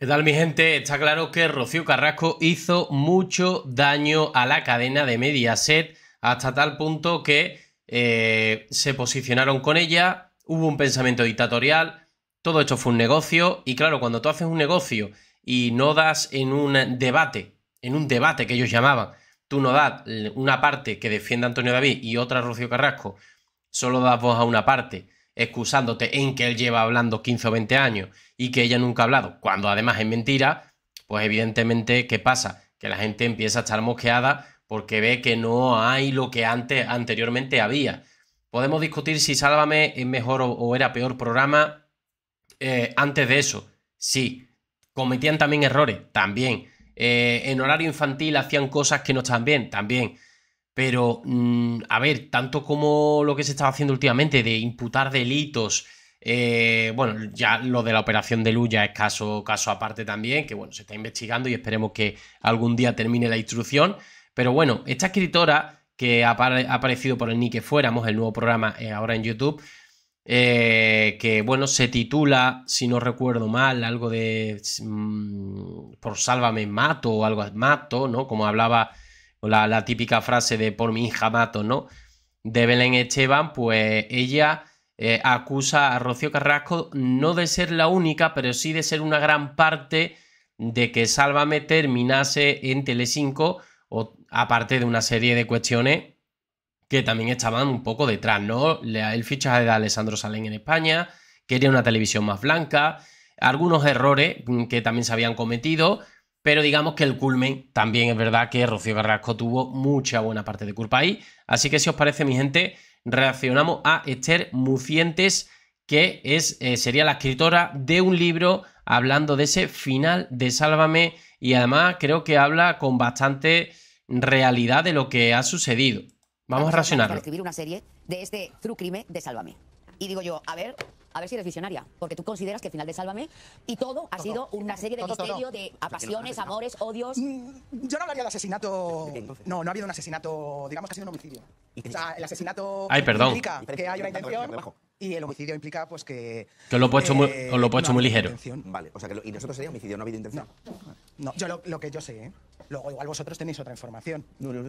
¿Qué tal mi gente? Está claro que Rocío Carrasco hizo mucho daño a la cadena de Mediaset hasta tal punto que eh, se posicionaron con ella, hubo un pensamiento dictatorial, todo esto fue un negocio y claro, cuando tú haces un negocio y no das en un debate, en un debate que ellos llamaban, tú no das una parte que defienda Antonio David y otra Rocío Carrasco, solo das voz a una parte excusándote en que él lleva hablando 15 o 20 años y que ella nunca ha hablado, cuando además es mentira, pues evidentemente, ¿qué pasa? Que la gente empieza a estar mosqueada porque ve que no hay lo que antes, anteriormente había. Podemos discutir si Sálvame es mejor o, era peor programa eh, antes de eso. Sí. Cometían también errores, también. Eh, en horario infantil hacían cosas que no están bien, también. Pero, mm, a ver, tanto como lo que se estaba haciendo últimamente de imputar delitos, eh, bueno, ya lo de la operación de Luya es caso, caso aparte también, que bueno, se está investigando y esperemos que algún día termine la instrucción. Pero bueno, esta escritora que ha, aparecido por el Ni que Fuéramos, el nuevo programa eh, ahora en YouTube, eh, que bueno, se titula, si no recuerdo mal, algo de mm, por sálvame mato o algo mato, ¿no? Como hablaba la, la típica frase de por mi hija mato, ¿no? De Belén Esteban, pues ella eh, acusa a Rocío Carrasco no de ser la única, pero sí de ser una gran parte de que Sálvame terminase en Telecinco, o, aparte de una serie de cuestiones que también estaban un poco detrás, ¿no? El fichaje de Alessandro Salén en España, quería una televisión más blanca, algunos errores que también se habían cometido, pero digamos que el culmen también es verdad que Rocío Carrasco tuvo mucha buena parte de culpa ahí. Así que si os parece, mi gente, reaccionamos a Esther Mucientes, que es, eh, sería la escritora de un libro hablando de ese final de Sálvame y además creo que habla con bastante realidad de lo que ha sucedido. Vamos a reaccionar. escribir una serie de este true crime de Sálvame. Y digo yo, a ver, a ver si eres visionaria, porque tú consideras que el final de Sálvame y todo ha sido una serie de misterio, de apasiones, amores, odios. Mm, yo no hablaría de asesinato. No, no ha habido un asesinato, digamos que ha sido un homicidio. O sea, el asesinato implica que hay una intención y el homicidio implica pues que. Que lo he puesto muy- eh, lo muy ligero. Vale, o sea que y nosotros sería homicidio, no ha habido intención. No, yo lo, lo que yo sé, ¿eh? Luego igual vosotros tenéis otra información.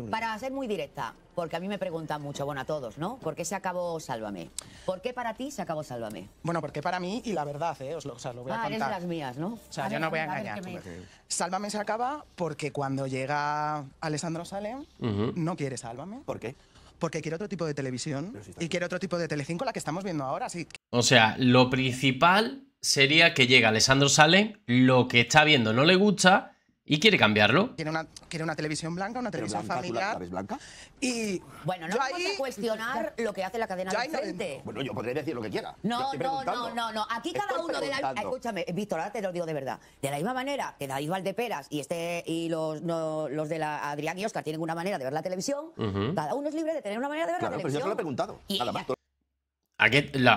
para ser muy directa, porque a mí me preguntan mucho, bueno, a todos, ¿no? ¿Por qué se acabó Sálvame? ¿Por qué para ti se acabó Sálvame? Bueno, porque para mí y la verdad, ¿eh? Os lo, o sea, lo voy a ah, contar. Ah, las mías, ¿no? O sea, yo no voy a, engañar. Sálvame se acaba porque cuando llega Alessandro Salem, no quiere Sálvame. ¿Por qué? porque quiere otro tipo de televisión y quiere otro tipo de Telecinco, la que estamos viendo ahora. sí O sea, lo principal sería que llega Alessandro Salem, lo que está viendo no le gusta ¿Y quiere cambiarlo? una, quiere una televisión blanca, una televisión familiar. blanca? Y bueno, no vamos a cuestionar lo que hace la cadena de frente. bueno, yo podré decir lo que quiera. No, no, no, no, no. Aquí cada uno de la escúchame, Víctor, ahora te lo digo de verdad. De la misma manera que David Valdeperas y este y los, los de la Adrián y Oscar tienen una manera de ver la televisión, cada uno es libre de tener una manera de ver la televisión. Pero yo se lo he preguntado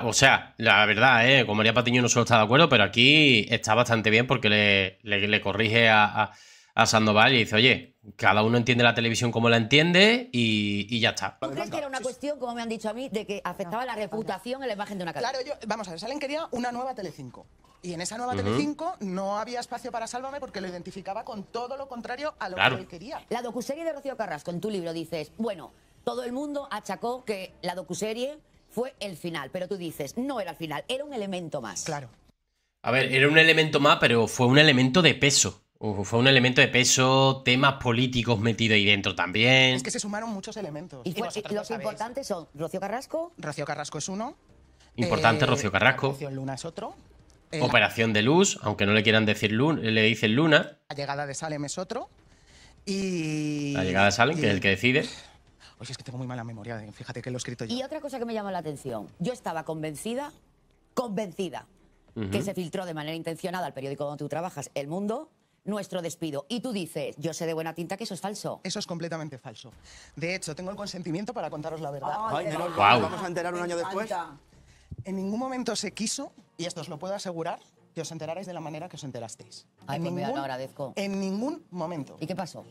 o sea, la verdad, ¿eh? con María Patiño no solo está de acuerdo, pero aquí está bastante bien porque le, corrige a, Sandoval y dice, oye, cada uno entiende la televisión como la entiende y, ya está. ¿Tú crees que era una cuestión, como me han dicho a mí, de que afectaba la reputación en la imagen de una cadena? Claro, vamos a ver, Salen quería una nueva Telecinco. Y en esa nueva Telecinco no había espacio para Sálvame porque lo identificaba con todo lo contrario a lo que él quería. La docuserie de Rocío Carrasco, en tu libro dices, bueno, todo el mundo achacó que la docuserie fue el final. Pero tú dices, no era el final, era un elemento más. Claro. A ver, era un elemento más, pero fue un elemento de peso. fue un elemento de peso, temas políticos metidos ahí dentro también. Es que se sumaron muchos elementos. Y, los importantes son Rocio Carrasco. Rocio Carrasco es uno. Importante eh, Rocio Carrasco. Operación Luna es otro. Operación de Luz, aunque no le quieran decir Luna, le dicen Luna. La llegada de Salem es otro. Y. La llegada de Salem, que es el que decide. Pues es que tengo muy mala memoria, fíjate que lo he escrito yo. Y otra cosa que me llama la atención, yo estaba convencida, convencida, que se filtró de manera intencionada al periódico donde tú trabajas, El Mundo, nuestro despido. Y tú dices, yo sé de buena tinta que eso es falso. Eso es completamente falso. De hecho, tengo el consentimiento para contaros la verdad. Vamos a enterar un año después. En ningún momento se quiso, y esto os lo puedo asegurar, que os enterarais de la manera que os enterasteis. Ay, en, pues ningún, agradezco. en ningún momento. ¿Y qué pasó?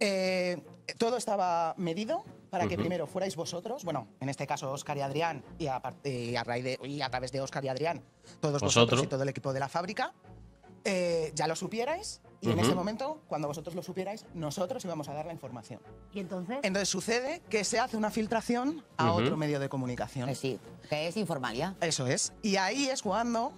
Eh, todo estaba medido para que primero fuerais vosotros, bueno, en este caso Oscar y Adrián, y a, raíz de, y a través de Oscar y Adrián, todos vosotros, y todo el equipo de la fábrica, eh, ya lo supierais y en ese momento, cuando vosotros lo supierais, nosotros íbamos a dar la información. ¿Y entonces? Entonces sucede que se hace una filtración a otro medio de comunicación. Eh, sí, que es informal ya. Eso es. Y ahí es cuando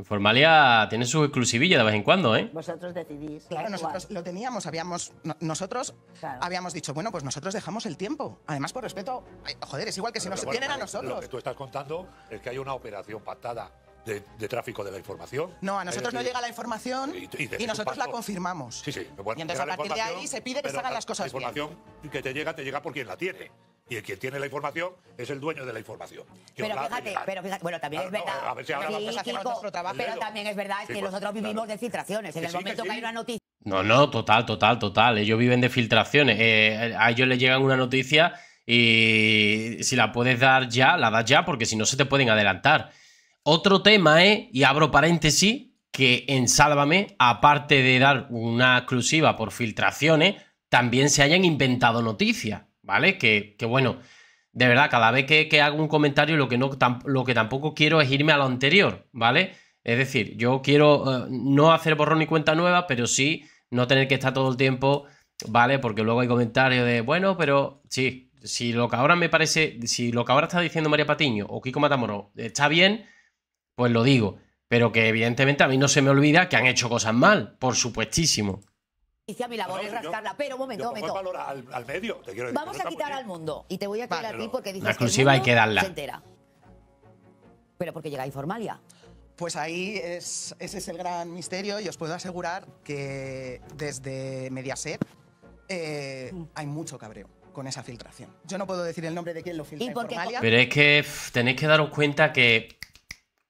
Informalia tiene su exclusivilla de vez en cuando, ¿eh? Vosotros decidís. Claro, nosotros lo teníamos, habíamos. nosotros habíamos dicho, bueno, pues nosotros dejamos el tiempo. Además, por respeto, joder, es igual que si nos tienen a nosotros. Lo que tú estás contando es que hay una operación pactada de, tráfico de la información. No, a nosotros no llega la información y, nosotros la confirmamos. Sí, sí. y entonces a partir de ahí se pide que se hagan las cosas La información que te llega, te llega por quien la tiene y el que tiene la información es el dueño de la información. pero, fíjate, pero fíjate, bueno, también es verdad. sí, Pero también es verdad que pues, nosotros vivimos de filtraciones. En el momento que, hay una noticia. No, no, total, total, total. Ellos viven de filtraciones. Eh, eh, a ellos les llegan una noticia y si la puedes dar ya, la das ya, porque si no se te pueden adelantar. Otro tema es, eh, y abro paréntesis, que en Sálvame, aparte de dar una exclusiva por filtraciones, también se hayan inventado noticias. ¿vale? Que, bueno, de verdad, cada vez que, hago un comentario lo que, no, lo que tampoco quiero es irme a lo anterior, ¿vale? Es decir, yo quiero eh, no hacer borrón y cuenta nueva, pero sí no tener que estar todo el tiempo, ¿vale? Porque luego hay comentarios de, bueno, pero sí, si lo que ahora me parece, si lo que ahora está diciendo María Patiño o Kiko Matamoros está bien, pues lo digo. Pero que evidentemente a mí no se me olvida que han hecho cosas mal, por supuestísimo a mi labor es rascarla. pero un momento, un momento. al, medio, Vamos a quitar al mundo. Y te voy a quitar aquí a ti porque dices la exclusiva que el mundo hay que darla. se entera. Pero porque llega Informalia. Pues ahí es, ese es el gran misterio y os puedo asegurar que desde Mediaset eh, mm. hay mucho cabreo con esa filtración. Yo no puedo decir el nombre de quién lo filtra. Informalia. Pero es que tenéis que daros cuenta que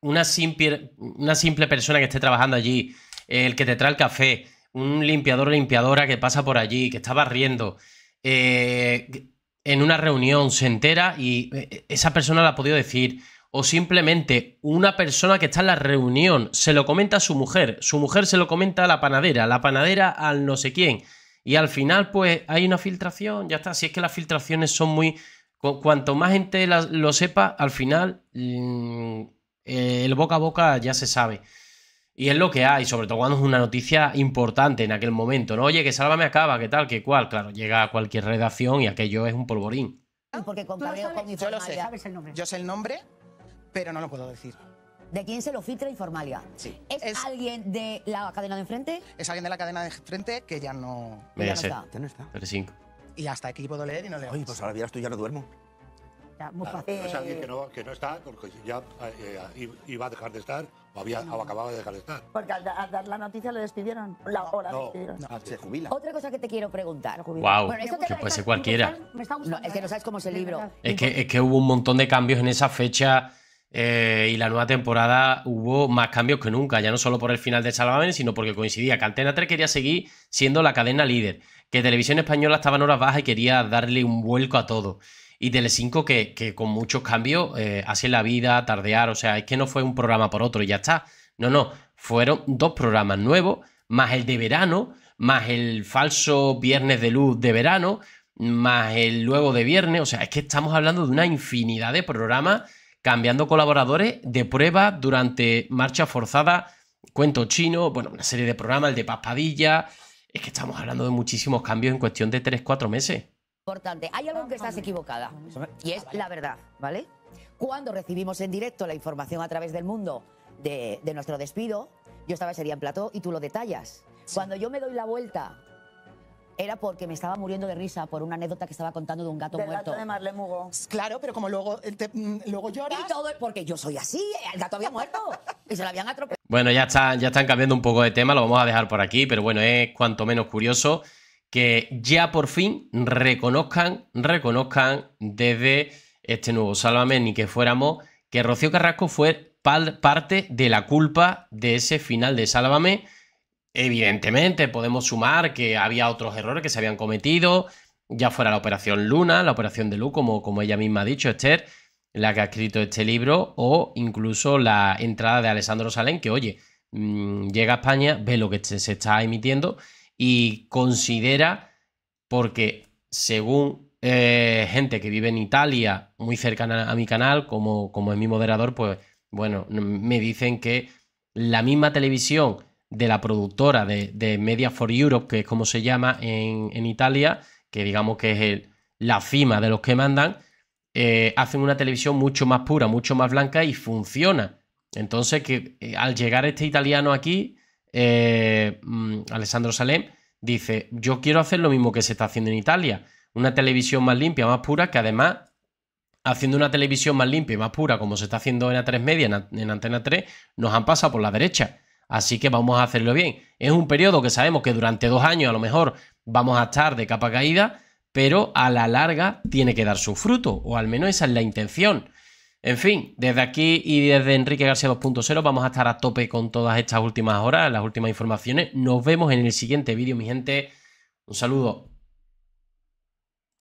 una simple, una simple persona que esté trabajando allí, el que te trae el café, un limpiador o limpiadora que pasa por allí, que está barriendo, eh, en una reunión se entera y eh, esa persona la ha podido decir. O simplemente una persona que está en la reunión se lo comenta a su mujer, su mujer se lo comenta a la panadera, la panadera al no sé quién. Y al final, pues hay una filtración, ya está. Si es que las filtraciones son muy. Cuanto más gente lo sepa, al final mm, eh, el boca a boca ya se sabe. Y es lo que hay, sobre todo cuando es una noticia importante en aquel momento, ¿no? Oye, que Sálvame acaba, qué tal, que cual. Claro, llega a cualquier redacción y aquello es un polvorín. Porque con con Yo lo sé. el nombre? Yo sé el nombre, pero no lo puedo decir. ¿De quién se lo filtra Informalia? Sí. ¿Es, alguien de la cadena de enfrente? Es alguien de la cadena de enfrente que ya no... Ya está. no Y hasta aquí puedo leer y no leo. Oye, pues ahora vieras tú, ya no duermo. muy ah, es alguien que no, que no está, porque ya eh, eh, iba a dejar de estar o acababa de Porque al, la noticia le despidieron. La, hora despidieron. Ah, se jubila. Otra cosa que te quiero preguntar. Wow, puede ser cualquiera. es que no sabes cómo es el libro. Es que, hubo un montón de cambios en esa fecha. Eh, y la nueva temporada hubo más cambios que nunca, ya no solo por el final de Salvamen, sino porque coincidía que Antena 3 quería seguir siendo la cadena líder, que Televisión Española estaba en horas bajas y quería darle un vuelco a todo y Telecinco que, que con muchos cambios eh, hace la vida, tardear, o sea, es que no fue un programa por otro y ya está. No, no, fueron dos programas nuevos, más el de verano, más el falso viernes de luz de verano, más el luego de viernes, o sea, es que estamos hablando de una infinidad de programas cambiando colaboradores de prueba durante marcha forzada, cuento chino, bueno, una serie de programas, el de Paspadilla, es que estamos hablando de muchísimos cambios en cuestión de 3-4 meses. Importante, hay algo que estás equivocada y es la verdad, ¿vale? Cuando recibimos en directo la información a través del mundo de, nuestro despido, yo estaba ese día en plató y tú lo detallas. Cuando yo me doy la vuelta era porque me estaba muriendo de risa por una anécdota que estaba contando de un gato muerto. Claro, pero como eh, mm, luego, lloras. Y todo es porque yo soy así, el gato había muerto y se lo habían atropellado. Bueno, ya ya están cambiando un poco de tema, lo vamos a dejar por aquí, pero bueno, es cuanto menos curioso que ya por fin reconozcan, reconozcan desde este nuevo Sálvame ni que fuéramos que Rocío Carrasco fue parte de la culpa de ese final de Sálvame. Evidentemente podemos sumar que había otros errores que se habían cometido, ya fuera la operación Luna, la operación de Lu, como, como ella misma ha dicho, Esther, la que ha escrito este libro, o incluso la entrada de Alessandro Salen que oye, mm, llega a España, ve lo que se está emitiendo y considera, porque según eh, gente que vive en Italia, muy cercana a mi canal, como, como es mi moderador, pues bueno, me dicen que la misma televisión de la productora de, Media for Europe, que es como se llama en, Italia, que digamos que es la cima de los que mandan, eh, hacen una televisión mucho más pura, mucho más blanca y funciona. Entonces, que eh, al llegar este italiano aquí, eh, mm, Alessandro Salem, dice, yo quiero hacer lo mismo que se está haciendo en Italia, una televisión más limpia, más pura, que además, haciendo una televisión más limpia y más pura, como se está haciendo en A3 Media, en Antena 3, nos han pasado por la derecha. Así que vamos a hacerlo bien. Es un periodo que sabemos que durante dos años a lo mejor vamos a estar de capa caída, pero a la larga tiene que dar su fruto, o al menos esa es la intención. En fin, desde aquí y desde Enrique García 2.0 vamos a estar a tope con todas estas últimas horas, las últimas informaciones. Nos vemos en el siguiente vídeo, mi gente. Un saludo.